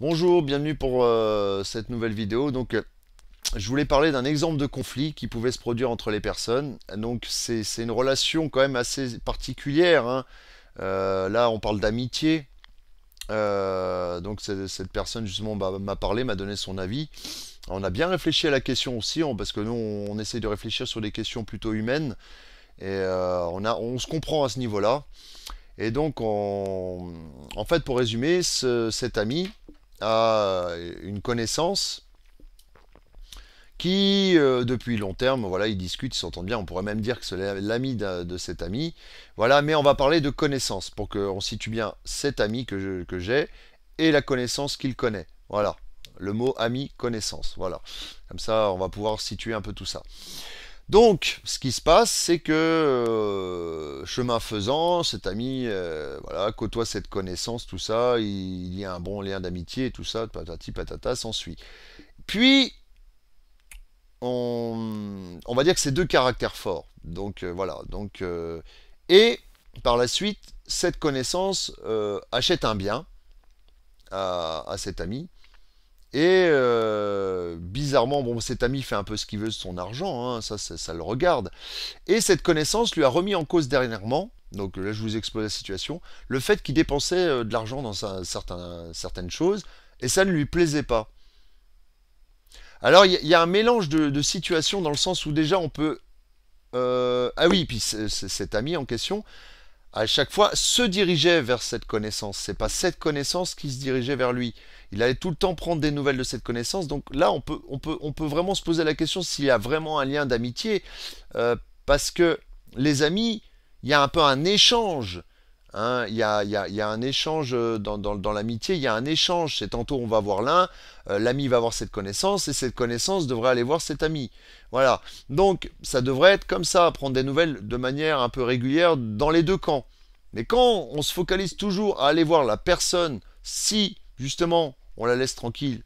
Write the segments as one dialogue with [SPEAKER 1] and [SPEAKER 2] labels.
[SPEAKER 1] Bonjour, bienvenue pour euh, cette nouvelle vidéo. Donc, euh, je voulais parler d'un exemple de conflit qui pouvait se produire entre les personnes. Donc, c'est une relation quand même assez particulière. Hein. Euh, là, on parle d'amitié. donc, cette personne, justement, bah, m'a parlé, m'a donné son avis. On a bien réfléchi à la question aussi, hein, parce que nous, on, essaie de réfléchir sur des questions plutôt humaines. Et on, a, se comprend à ce niveau-là. Et donc, en fait, pour résumer, cet ami, à une connaissance qui, euh, depuis long terme, voilà, ils discutent, ils s'entendent bien. On pourrait même dire que c'est l'ami de, de, cet ami. Voilà, mais on va parler de connaissance pour qu'on situe bien cet ami que, j'ai et la connaissance qu'il connaît. Voilà, le mot ami, connaissance. Voilà, comme ça, on va pouvoir situer un peu tout ça. Donc, ce qui se passe, c'est que, euh, chemin faisant, cet ami euh, voilà, côtoie cette connaissance, tout ça, il, y a un bon lien d'amitié, tout ça, patati patata, s'ensuit. Puis, on, va dire que c'est deux caractères forts. Donc, euh, voilà. Donc, et, par la suite, cette connaissance achète un bien à cet ami, et euh, bizarrement, bon, cet ami fait un peu ce qu'il veut de son argent, hein, ça, le regarde. Et cette connaissance lui a remis en cause dernièrement, donc là je vous expose la situation, le fait qu'il dépensait euh, de l'argent dans certaines choses, et ça ne lui plaisait pas. Alors il y, a un mélange de, situations dans le sens où déjà on peut... Euh, ah oui, puis cet ami en question, à chaque fois, se dirigeait vers cette connaissance. C'est pas cette connaissance qui se dirigeait vers lui il allait tout le temps prendre des nouvelles de cette connaissance. Donc là, on peut, peut, on peut vraiment se poser la question s'il y a vraiment un lien d'amitié, euh, parce que les amis, il y a un peu un échange. Hein. il, y a, y a, y a, un échange euh, dans, l'amitié, il y a un échange. C'est tantôt on va voir l'un, euh, l'ami va voir cette connaissance, et cette connaissance devrait aller voir cet ami. Voilà. Donc ça devrait être comme ça, prendre des nouvelles de manière un peu régulière dans les deux camps. Mais quand on se focalise toujours à aller voir la personne, si justement on la laisse tranquille,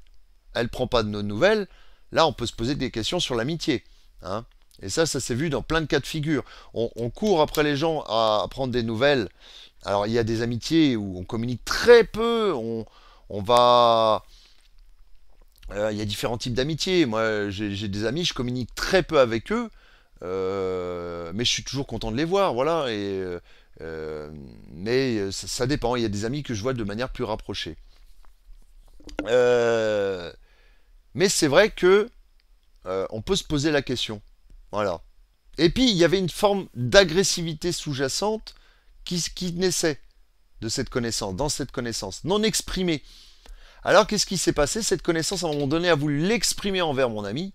[SPEAKER 1] elle prend pas de nos nouvelles, là on peut se poser des questions sur l'amitié. Hein. Et ça, ça s'est vu dans plein de cas de figure. On, court après les gens à prendre des nouvelles. Alors il y a des amitiés où on communique très peu, on, va... Euh, il y a différents types d'amitiés. Moi, j'ai des amis, je communique très peu avec eux, euh, mais je suis toujours content de les voir, voilà. Et, euh, mais ça dépend. Il y a des amis que je vois de manière plus rapprochée. Euh, mais c'est vrai que euh, on peut se poser la question. Voilà. Et puis, il y avait une forme d'agressivité sous-jacente qui, naissait de cette connaissance, dans cette connaissance, non exprimée. Alors, qu'est-ce qui s'est passé Cette connaissance, à un moment donné, a voulu l'exprimer envers mon ami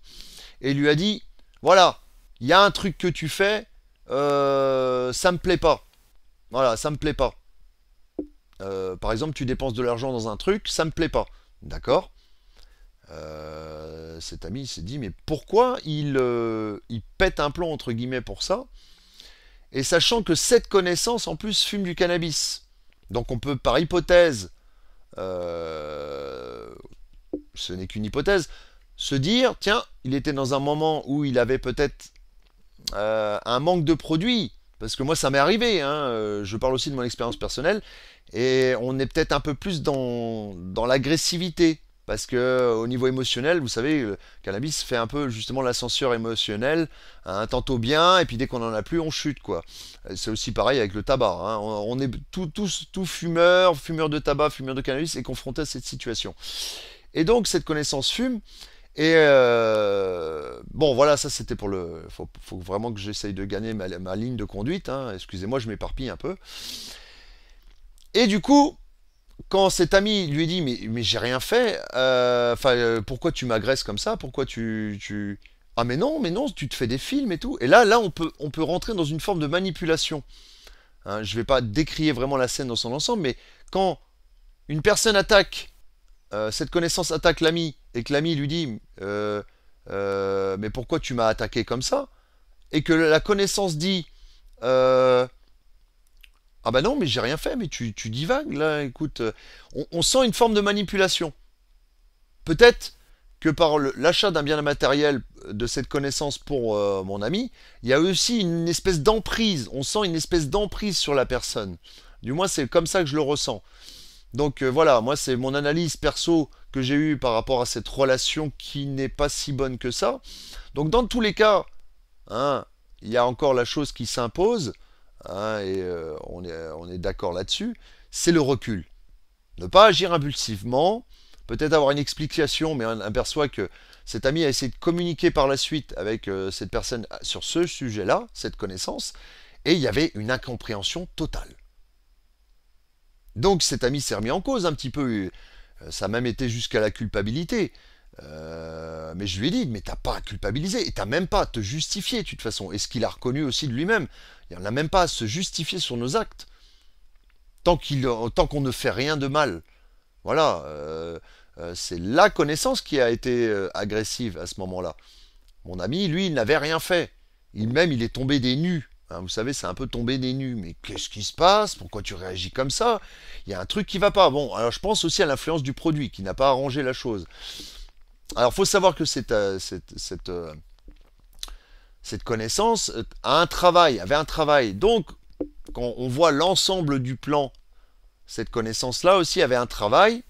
[SPEAKER 1] et lui a dit Voilà, il y a un truc que tu fais, euh, ça me plaît pas. Voilà, ça me plaît pas. par exemple, tu dépenses de l'argent dans un truc, ça me plaît pas. D'accord euh, Cet ami s'est dit, mais pourquoi il, euh, pète un plan, entre guillemets, pour ça Et sachant que cette connaissance, en plus, fume du cannabis. Donc on peut, par hypothèse, euh, ce n'est qu'une hypothèse, se dire, tiens, il était dans un moment où il avait peut-être un manque de produits, parce que moi, ça m'est arrivé. Hein, euh, je parle aussi de mon expérience personnelle. Et on est peut-être un peu plus dans, dans l'agressivité. Parce que au niveau émotionnel, vous savez, le cannabis fait un peu justement l'ascenseur émotionnel, un tantôt bien, et puis dès qu'on en a plus, on chute quoi. C'est aussi pareil avec le tabac. Hein. On, est tous tout, tout fumeur, fumeur de tabac, fumeur de cannabis, est confronté à cette situation. Et donc cette connaissance fume, et euh, bon, voilà, ça c'était pour le. Faut, faut vraiment que j'essaye de gagner ma, ligne de conduite. Hein. Excusez-moi, je m'éparpille un peu. Et du coup, quand cet ami lui dit Mais, mais j'ai rien fait, euh, enfin, euh, pourquoi tu m'agresses comme ça Pourquoi tu, tu, Ah, mais non, mais non, tu te fais des films et tout. Et là, là, on peut, on peut rentrer dans une forme de manipulation. Hein. je ne vais pas décrire vraiment la scène dans son ensemble, mais quand une personne attaque euh, cette connaissance attaque l'ami et que l'ami lui dit euh, euh, Mais pourquoi tu m'as attaqué comme ça Et que la connaissance dit Ah bah non, mais j'ai rien fait, mais tu, divagues là, écoute. On, on, sent une forme de manipulation. Peut-être que par l'achat d'un bien matériel de cette connaissance pour mon ami, il y a aussi une espèce d'emprise. On sent une espèce d'emprise sur la personne. Du moins, c'est comme ça que je le ressens. Donc euh, voilà, moi c'est mon analyse perso que j'ai eue par rapport à cette relation qui n'est pas si bonne que ça. Donc dans tous les cas, hein, il y a encore la chose qui s'impose, hein, et euh, on est, d'accord là-dessus, c'est le recul. Ne pas agir impulsivement, peut-être avoir une explication, mais on aperçoit que cet ami a essayé de communiquer par la suite avec euh, cette personne sur ce sujet-là, cette connaissance, et il y avait une incompréhension totale. Donc cet ami s'est remis en cause un petit peu. Euh, ça a même été jusqu'à la culpabilité. Euh, mais je lui ai dit, mais t'as pas à culpabiliser, et t'as même pas à te justifier, de toute façon. Et ce qu'il a reconnu aussi de lui-même, il n'a même pas à se justifier sur nos actes. Tant euh, qu'on ne fait rien de mal. Voilà. c'est la connaissance qui a été agressive à ce moment-là. Mon ami, lui, il n'avait rien fait. Il même, il est tombé des nues. Hein, vous savez, c'est un peu tombé des nues. Mais qu'est-ce qui se passe Pourquoi tu réagis comme ça Il y a un truc qui va pas. Bon, alors je pense aussi à l'influence du produit qui n'a pas arrangé la chose. Alors, faut savoir que cette, euh, cette, cette euh, connaissance euh, a un travail, avait un travail. Donc, quand on voit l'ensemble du plan, cette connaissance-là aussi avait un travail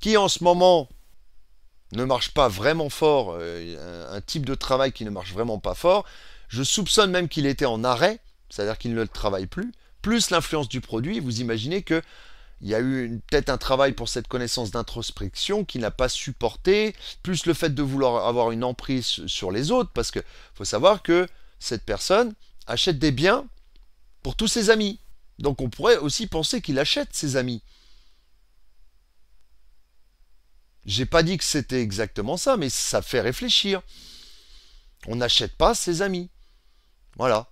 [SPEAKER 1] qui, en ce moment, ne marche pas vraiment fort, un type de travail qui ne marche vraiment pas fort, je soupçonne même qu'il était en arrêt, c'est-à-dire qu'il ne le travaille plus, plus l'influence du produit. Vous imaginez que il y a eu peut-être un travail pour cette connaissance d'introspection qui n'a pas supporté, plus le fait de vouloir avoir une emprise sur les autres, parce que faut savoir que cette personne achète des biens pour tous ses amis. Donc on pourrait aussi penser qu'il achète ses amis. J'ai pas dit que c'était exactement ça, mais ça fait réfléchir. On n'achète pas ses amis. Voilà.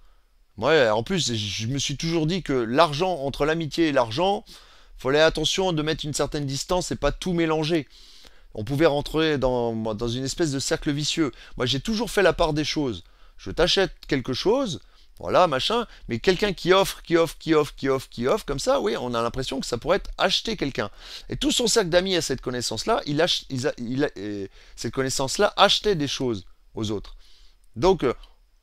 [SPEAKER 1] en plus, je me suis toujours dit que l'argent, entre l'amitié et l'argent, fallait attention de mettre une certaine distance et pas tout mélanger. On pouvait rentrer dans, dans une espèce de cercle vicieux. Moi, j'ai toujours fait la part des choses. Je t'achète quelque chose, voilà, machin, mais quelqu'un qui offre, qui offre, qui offre, qui offre, qui offre, comme ça, oui, on a l'impression que ça pourrait être acheter quelqu'un. Et tout son cercle d'amis à cette connaissance-là, il, il, cette connaissance-là achetait des choses aux autres. Donc, euh,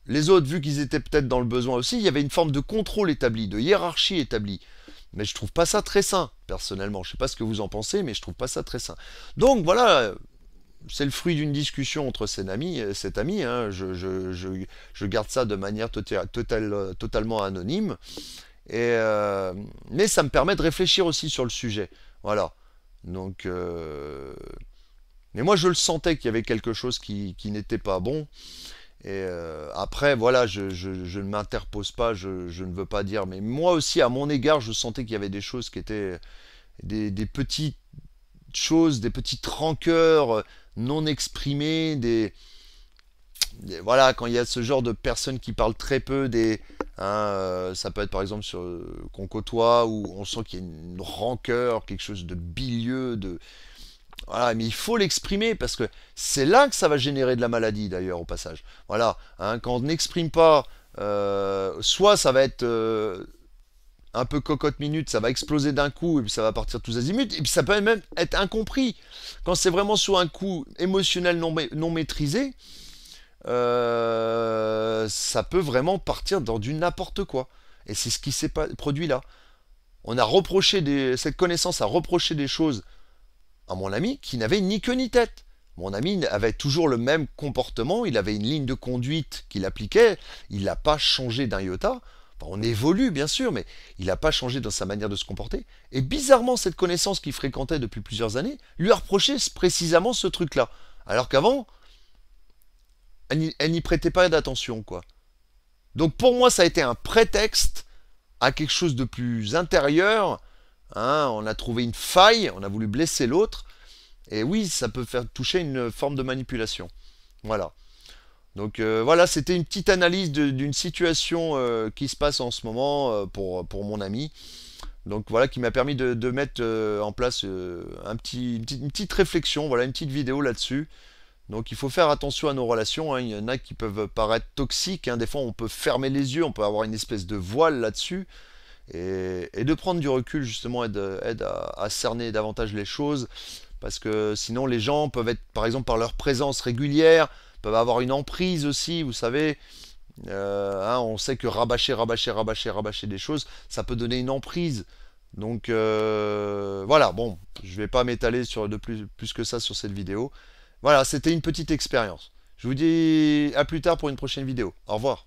[SPEAKER 1] les autres, vu qu'ils étaient peut-être dans le besoin aussi, il y avait une forme de contrôle établi, de hiérarchie établie. Mais je trouve pas ça très sain, personnellement. Je sais pas ce que vous en pensez, mais je trouve pas ça très sain. Donc voilà, c'est le fruit d'une discussion entre euh, cet ami. Cet hein. ami je, garde ça de manière euh, totalement anonyme. Euh, mais ça me permet de réfléchir aussi sur le sujet. Voilà. Donc. Mais moi, je le sentais qu'il y avait quelque chose qui n'était pas bon. Et euh, après, voilà, je, ne m'interpose pas, je, ne veux pas dire, mais moi aussi, à mon égard, je sentais qu'il y avait des choses qui étaient des, petites choses, des petites rancœurs euh, non exprimées, des, voilà, quand il y a ce genre de personnes qui parlent très peu, des, hein, euh, ça peut être par exemple sur qu'on côtoie où on sent qu'il y a une rancœur, quelque chose de bilieux, de voilà, mais il faut l'exprimer parce que c'est là que ça va générer de la maladie d'ailleurs au passage. Voilà, hein, quand on n'exprime pas, euh, soit ça va être euh, un peu cocotte minute, ça va exploser d'un coup et puis ça va partir tous azimuts, et puis ça peut même être incompris. Quand c'est vraiment sous un coup émotionnel non, maîtrisé, euh, ça peut vraiment partir dans du n'importe quoi. Et c'est ce qui s'est produit là. On a reproché cette connaissance a reproché des choses à mon ami qui n'avait ni queue ni tête. Mon ami avait toujours le même comportement, il avait une ligne de conduite qu'il appliquait, il n'a pas changé d'un iota. on évolue bien sûr, mais il n'a pas changé dans sa manière de se comporter. Et bizarrement, cette connaissance qu'il fréquentait depuis plusieurs années lui a reproché précisément ce truc-là. Alors qu'avant, elle n'y prêtait pas d'attention, quoi. Donc pour moi, ça a été un prétexte à quelque chose de plus intérieur Hein, on a trouvé une faille, on a voulu blesser l'autre. Et oui, ça peut faire toucher une forme de manipulation. Voilà. Donc euh, voilà, c'était une petite analyse d'une situation euh, qui se passe en ce moment euh, pour, mon ami. Donc voilà, qui m'a permis de, mettre en place un petit, une, petite, réflexion, voilà, une petite vidéo là-dessus. Donc il faut faire attention à nos relations, hein. il y en a qui peuvent paraître toxiques, hein. des fois on peut fermer les yeux, on peut avoir une espèce de voile là-dessus et, de prendre du recul justement aide, à, cerner davantage les choses parce que sinon les gens peuvent être par exemple par leur présence régulière peuvent avoir une emprise aussi vous savez euh, hein, on sait que rabâcher rabâcher rabâcher rabâcher des choses ça peut donner une emprise donc euh, voilà bon je vais pas m'étaler sur de plus, plus que ça sur cette vidéo voilà c'était une petite expérience je vous dis à plus tard pour une prochaine vidéo au revoir